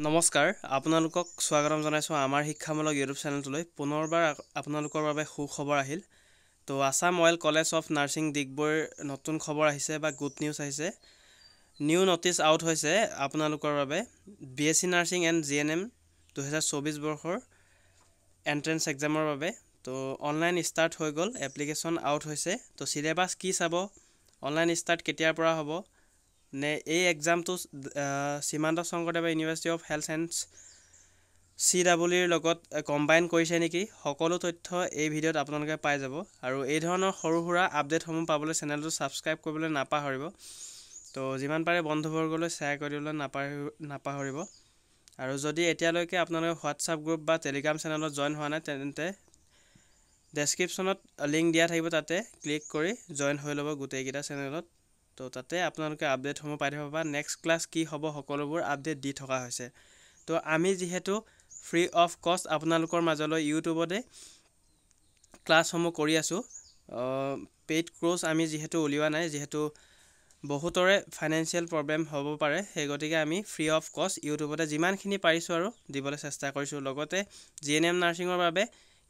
নমস্কাৰ আপোনালোকক স্বাগতম জনাইছোঁ আমাৰ শিক্ষামূলক ইউটিউব চেনেলটোলৈ পুনৰবাৰ আপোনালোকৰ বাবে সুখবৰ আহিল তো Assam oil college of nursing ডিগবৈৰ নতুন খবৰ আহিছে বা গুড নিউজ আহিছে নিউ নটিচ আউট হৈছে আপোনালোকৰ বাবে B S C nursing and G N M দুহেজাৰ চৌবিছ বৰ্ষৰ এণ্ট্ৰেঞ্চ এক্সামৰ বাবে তো অনলাইন ষ্টাৰ্ট হৈ গ'ল এপ্লিকেশ্যন আউট হৈছে তো চিলেবাছ কি চাব অনলাইন ষ্টাৰ্ট কেতিয়াৰ পৰা হ'ব নে এই এক্সামটো Srimanta Sankardev university of health and চি ইৰ লগত কম্বাইন কৰিছে নেকি সকলো তথ্য এই ভিডিঅ'ত আপোনালোকে পাই যাব আৰু এই ধৰণৰ সৰু সুৰা আপডেটসমূহ পাবলৈ চেনেলটো ছাবস্ক্ৰাইব কৰিবলৈ নাপাহৰিব তো যিমান পাৰে বন্ধুবৰ্গলৈ শ্বেয়াৰ কৰিবলৈ নাপাহৰি নাপাহৰিব আৰু যদি এতিয়ালৈকে আপোনালোকে হোৱাটছআপ গ্ৰুপ বা টেলিগ্ৰাম চেনেলত জইন হোৱা নাই তেন্তে ডেছক্ৰিপশ্যনত লিংক দিয়া থাকিব তাতে ক্লিক কৰি জইন হৈ ল'ব গোটেইকেইটা চেনেলত তো তাতে আপোনালোকে আপডেট সমূহ পাই থাকিব পাৰে নেক্সট ক্লাছ কি হ'ব সকলোবোৰ আপডেট দি থকা হৈছে তো আমি যিহেতু ফ্ৰী অফ কষ্ট আপোনালোকৰ মাজলৈ ইউটিউবতে ক্লাছসমূহ কৰি আছোঁ পেইড ক্ৰ'চ আমি যিহেতু উলিওৱা নাই যিহেতু বহুতৰে ফাইনেন্সিয়েল প্ৰব্লেম হ'ব পাৰে সেই গতিকে আমি ফ্ৰী অফ কষ্ট ইউটিউবতে যিমানখিনি পাৰিছোঁ আৰু দিবলৈ চেষ্টা কৰিছোঁ লগতে জি এন এম নাৰ্ছিঙৰ বাবে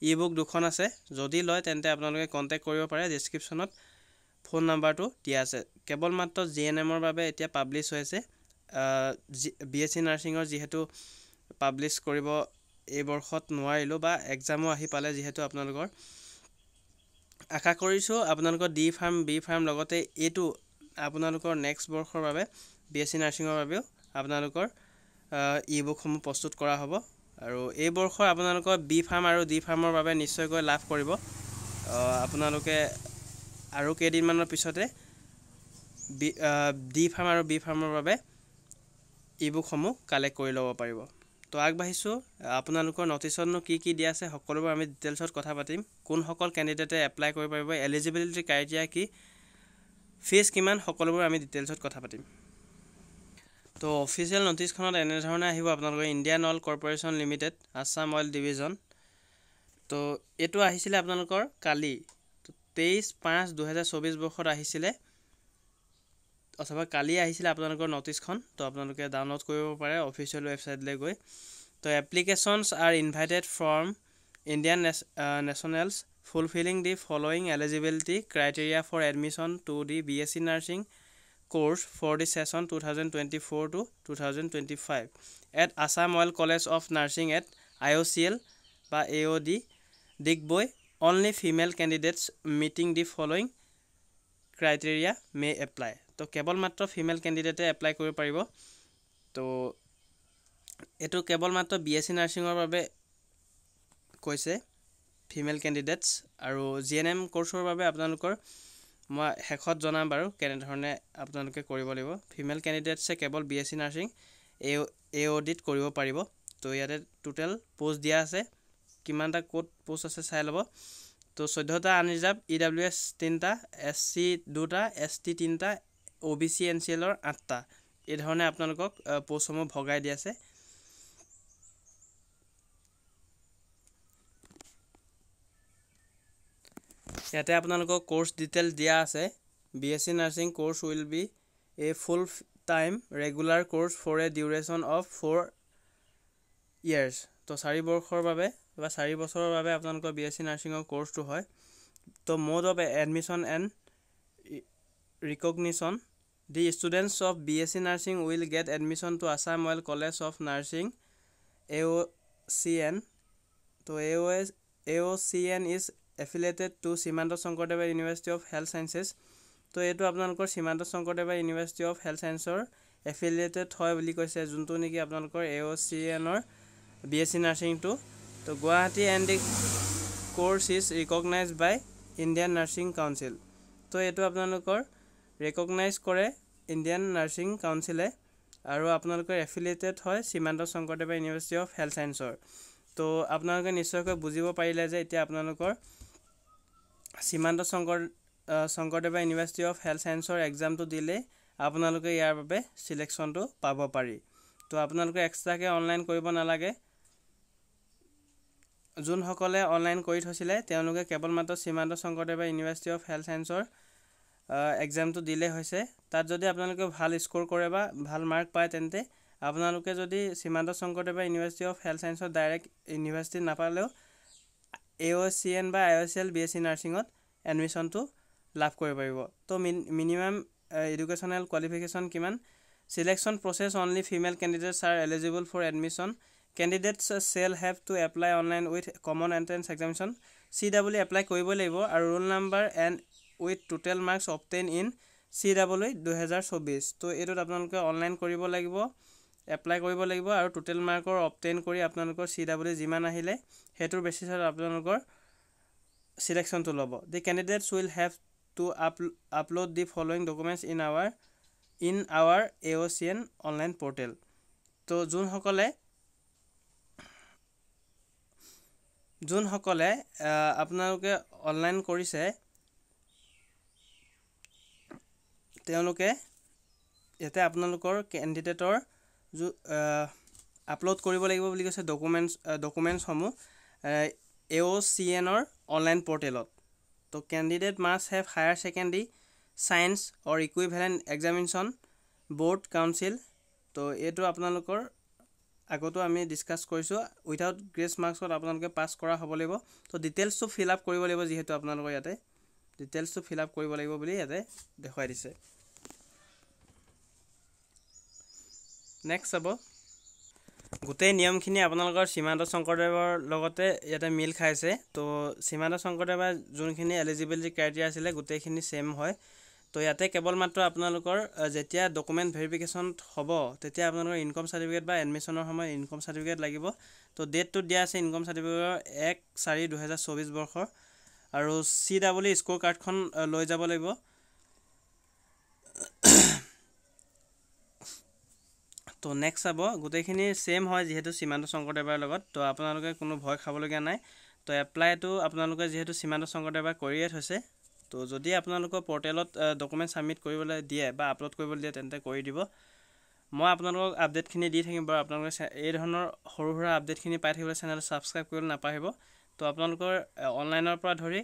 ই বুক দুখন আছে যদি লয় তেন্তে আপোনালোকে কণ্টেক্ট কৰিব পাৰে ডিছক্ৰিপশ্যনত ফোন নাম্বাৰটো দিয়া আছে কেৱল মাত্ৰ জি এন এমৰ বাবে এতিয়া পাব্লিছ হৈছে বি এছ চি নাৰ্ছিঙৰ যিহেতু পাব্লিছ কৰিব এই বৰ্ষত নোৱাৰিলোঁ বা এক্সামো আহি পালে যিহেতু আপোনালোকৰ আশা কৰিছোঁ আপোনালোকৰ ডি ফাৰ্ম বি ফাৰ্ম লগতে এইটো আপোনালোকৰ নেক্সট বৰ্ষৰ বাবে বি এছ চি নাৰ্ছিঙৰ বাবেও আপোনালোকৰ ই বুকসমূহ প্ৰস্তুত কৰা হ'ব আৰু এই বৰ্ষৰ আপোনালোকৰ বি ফাৰ্ম আৰু ডি ফাৰ্মৰ বাবে নিশ্চয়কৈ লাভ কৰিব আপোনালোকে আৰু কেইদিনমানৰ পিছতে ডি ফাৰ্ম আৰু বি ফাৰ্মৰ বাবে ই বুকসমূহ কালেক্ট কৰি ল'ব পাৰিব তো আগবাঢ়িছোঁ আপোনালোকৰ নটিচতনো কি কি দিয়া আছে সকলোবোৰ আমি ডিটেইলছত কথা পাতিম কোনসকল কেণ্ডিডেটে এপ্লাই কৰিব পাৰিব এলিজিবিলিটি ক্ৰাইটেৰিয়া কি ফিজ কিমান সকলোবোৰ আমি ডিটেইলছত কথা পাতিম তো অফিচিয়েল নটিচখনত এনেধৰণে আহিব আপোনালোকৰ Indian oil corporation limited Assam oil division তো এইটো আহিছিলে আপোনালোকৰ কালি তেইছ পাঁচ দুহেজাৰ চৌবিছ বৰ্ষত আহিছিলে অথবা কালি আহিছিলে আপোনালোকৰ নটিছখন তো আপোনালোকে ডাউনলোড কৰিব পাৰে অফিচিয়েল ৱেবছাইটলৈ গৈ তো applications are invited from Indian nationals fulfilling the following eligibility criteria for admission to the B S C nursing course for the session two thousand twenty four to two thousand twenty five at Assam oil college of nursing at I O' C L বা A O' D Digboi only female candidates meeting the following criteria may apply তো কেৱল মাত্ৰ female কেণ্ডিডেটে apply কৰিব পাৰিব তো এইটো কেৱল মাত্ৰ বি এছ চি নাৰ্ছিঙৰ বাবে কৈছে ফিমেল কেণ্ডিডেটছ আৰু জি এন এম কোৰ্চৰ বাবে আপোনালোকৰ মই শেষত জনাম বাৰু কেনেধৰণে আপোনালোকে কৰিব লাগিব ফিমেল কেণ্ডিডেটছে কেৱল বি এছ চি নাৰ্ছিং এ এ অডিট কৰিব পাৰিব তো ইয়াতে টোটেল পোষ্ট দিয়া আছে কিমানটা ক'ত পোষ্ট আছে চাই ল'ব তো চৈধ্যটা unreserved E e W S তিনিটা এছ চি দুটা এছ টি তিনিটা O' B C N C এলৰ আঠটা এই ধৰণে আপোনালোকক পোষ্টসমূহ ভগাই দি আছে ইয়াতে আপোনালোকক কোৰ্ছ ডিটেইল দিয়া আছে B S C nursing course will be a full time regular course for a duration of four years তো চাৰি বৰ্ষৰ বাবে বা চাৰি বছৰৰ বাবে আপোনালোকৰ বি এছ চি নাৰ্ছিঙৰ কৰ্চটো হয় তো mode of admission and recognition the students of B S C nursing will get admission to Assam oil college of nursing A O' C N তো A O' S A O' C N is affiliated to Srimanta শংকৰদেৱৰ university of health sciences তো এইটো আপোনালোকৰ সীমান্ত শংকৰদেৱৰ university of health চায়েন্সৰ affiliated হয় বুলি কৈছে যোনটো নেকি আপোনালোকৰ এ অ' চি এনৰ বি এছ চি নাৰ্ছিংটো তো Guwahati N D course is recognise by Indian nursing council তো এইটো আপোনালোকৰ ৰিকগনাইজ কৰে ইণ্ডিয়ান নাৰ্ছিং কাউঞ্চিলে আৰু আপোনালোকৰ এফিলিয়েটেড হয় Srimanta Sankardev university of health ছায়েন্সৰ তো আপোনালোকে নিশ্চয়কৈ বুজিব পাৰিলে যে এতিয়া আপোনালোকৰ Srimanta Sankar Sankardev university of health ছায়েন্সৰ এক্সামটো দিলেই আপোনালোকে ইয়াৰ বাবে চিলেকশ্যনটো পাব পাৰি তো আপোনালোকে এক্সট্ৰাকৈ অনলাইন কৰিব নালাগে যোনসকলে অনলাইন কৰি থৈছিলে তেওঁলোকে কেৱল মাত্ৰ শ্ৰীমন্ত শংকৰদেৱে ইউনিভাৰ্চিটি অফ হেল্থ ছায়েন্সৰ এক্সামটো দিলে হৈছে তাত যদি আপোনালোকে ভাল স্ক'ৰ কৰে বা ভাল মাৰ্ক পায় তেন্তে আপোনালোকে যদি শ্ৰীমন্ত শংকৰদেৱে ইউনিভাৰ্চিটি অফ হেল্থ ছায়েন্সত ডাইৰেক্ট ইউনিভাৰ্চিটি নাপালেও এ অ' চি এন বা I O' C L B S C নাৰ্ছিঙত এডমিশ্যনটো লাভ কৰিব পাৰিব তো মিন মিনিমাম এডুকেশ্যনেল কোৱালিফিকেশ্যন কিমান selection process only female candidates are eligible for admission candidates shall have to apply online with common entrance examination C W apply কৰিবই লাগিব আৰু roll number and with total marks obtain in C W দুহেজাৰ চৌবিছ তো এইটোত আপোনালোকে online কৰিব লাগিব এপ্লাই কৰিব লাগিব আৰু টোটেল মাৰ্কৰ অবটেইন কৰি আপোনালোকৰ চি ডাবলি যিমান আহিলে সেইটোৰ বেচিছত আপোনালোকৰ ছিলেকশ্যনটো ল'ব the candidates will have to up upload the following documents in our in our A O' C N online portal তো যোনসকলে যোনসকলে আপোনালোকে অনলাইন কৰিছে তেওঁলোকে ইয়াতে আপোনালোকৰ কেণ্ডিডেটৰ যো আপলোড কৰিব লাগিব বুলি কৈছে ডকুমেণ্টছ ডকুমেণ্টছসমূহ এ অ' চি এনৰ অনলাইন পৰ্টেলত তো candidate must have higher secondary science or equivalent examination board council তো এইটো আপোনালোকৰ আগতো আমি ডিছকাছ কৰিছোঁ উইথাউট গ্ৰেছ মাৰ্কছত আপোনালোকে পাছ কৰা হ'ব লাগিব তো ডিটেইলছটো ফিল আপ কৰিব লাগিব যিহেতু আপোনালোকৰ ইয়াতে ডিটেইলছটো ফিল আপ কৰিব লাগিব বুলি ইয়াতে দেখুৱাই দিছে নেক্সট চাব গোটেই নিয়মখিনি আপোনালোকৰ সীমান্ত শংকৰদেৱৰ লগতে ইয়াতে মিল খাইছে তো সীমান্ত শংকৰদেৱৰ যোনখিনি এলিজিবিলিটি ক্ৰাইটেৰিয়া আছিলে গোটেইখিনি ছেম হয় তো ইয়াতে কেৱল মাত্ৰ আপোনালোকৰ যেতিয়া ডকুমেণ্ট ভেৰিফিকেশ্যন হ'ব তেতিয়া আপোনালোকৰ ইনকম চাৰ্টিফিকেট বা এডমিশ্যনৰ সময়ত ইনকম চাৰ্টিফিকেট লাগিব তো ডেটটো দিয়া আছে ইনকম চাৰ্টিফিকেটৰ এক চাৰি দুহেজাৰ চৌবিছ বৰ্ষৰ আৰু চি ডাবলি স্ক'ৰ কাৰ্ডখন লৈ যাব লাগিব তো নেক্সট চাব গোটেইখিনি ছেম হয় যিহেতু সীমান্ত শংকৰদেৱৰ লগত তো আপোনালোকে কোনো ভয় খাবলগীয়া নাই তো এপ্লাইটো আপোনালোকে যিহেতু সীমান্ত শংকৰদেৱে কৰিয়ে থৈছে তো যদি আপোনালোকৰ পৰ্টেলত ডকুমেণ্ট ছাবমিট কৰিবলৈ দিয়ে বা আপলোড কৰিবলৈ দিয়ে তেন্তে কৰি দিব মই আপোনালোকক আপডেটখিনি দি থাকিম বাৰু আপোনালোকে এই ধৰণৰ সৰু সুৰা আপডেটখিনি পাই থাকিবলৈ চেনেলটো ছাবস্ক্ৰাইব কৰিবলৈ নাপাহৰিব তো আপোনালোকৰ অনলাইনৰ পৰা ধৰি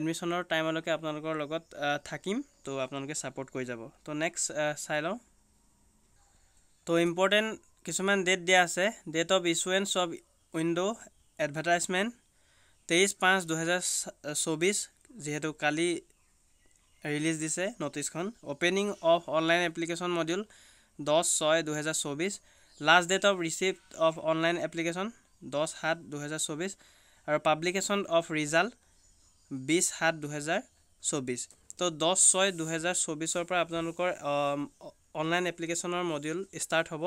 এডমিশ্যনৰ টাইমলৈকে আপোনালোকৰ লগত থাকিম তো আপোনালোকে ছাপৰ্ট কৰি যাব তো নেক্সট চাই লওঁ তো ইম্পৰ্টেণ্ট কিছুমান ডেট দিয়া আছে date of issuance of window' advertisement তেইছ পাঁচ দুহেজাৰ চৌবিছ যিহেতু কালি ৰিলিজ দিছে নটিছখন opening of online application module দহ ছয় দুহেজাৰ চৌবিছ last date of receipt of online application দহ সাত দুহেজাৰ চৌবিছ আৰু পাব্লিকেশ্যন অফ ৰিজাল্ট বিছ সাত দুহেজাৰ চৌবিছ তো দহ ছয় দুহেজাৰ চৌবিছৰ পৰা আপোনালোকৰ অনলাইন এপ্লিকেশ্যনৰ মডিউল ষ্টাৰ্ট হ'ব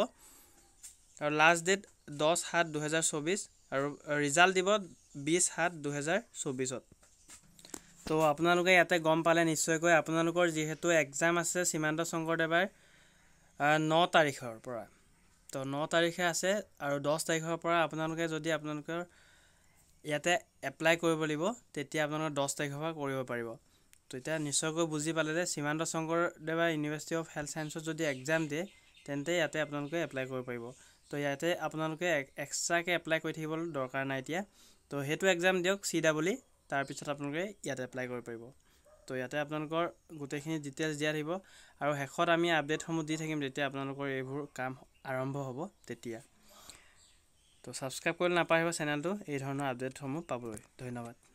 আৰু লাষ্ট ডেট দহ সাত দুহেজাৰ চৌবিছ আৰু ৰিজাল্ট দিব বিছ সাত দুহেজাৰ চৌবিছত তো আপোনালোকে ইয়াতে গম পালে নিশ্চয়কৈ আপোনালোকৰ যিহেতু এক্সাম আছে সীমান্ত শংকৰদেৱৰ ন তাৰিখৰ পৰা তো ন তাৰিখে আছে আৰু দহ তাৰিখৰ পৰা আপোনালোকে যদি আপোনালোকৰ ইয়াতে এপ্লাই কৰিব লাগিব তেতিয়া আপোনালোকে দহ তাৰিখৰ পৰা কৰিব পাৰিব তো এতিয়া নিশ্চয়কৈ বুজি পালে যে Srimanta Sankardeva university of health ছায়েন্সত যদি এক্সাম দিয়ে তেন্তে ইয়াতে আপোনালোকে এপ্লাই কৰিব পাৰিব তো ইয়াতে আপোনালোকে এক্সট্ৰাকৈ এপ্লাই কৰি থাকিবলৈ দৰকাৰ নাই এতিয়া তো সেইটো এক্সাম দিয়ক চি ডাবলি তাৰপিছত আপোনালোকে ইয়াত এপ্লাই কৰিব পাৰিব তো ইয়াতে আপোনালোকৰ গোটেইখিনি ডিটেইলছ দিয়া থাকিব আৰু শেষত আমি আপডেটসমূহ দি থাকিম যেতিয়া আপোনালোকৰ এইবোৰ কাম আৰম্ভ হ'ব তেতিয়া তো ছাবস্ক্ৰাইব কৰিলে নাপাহৰিব চেনেলটো এই ধৰণৰ আপডেটসমূহ পাবলৈ ধন্যবাদ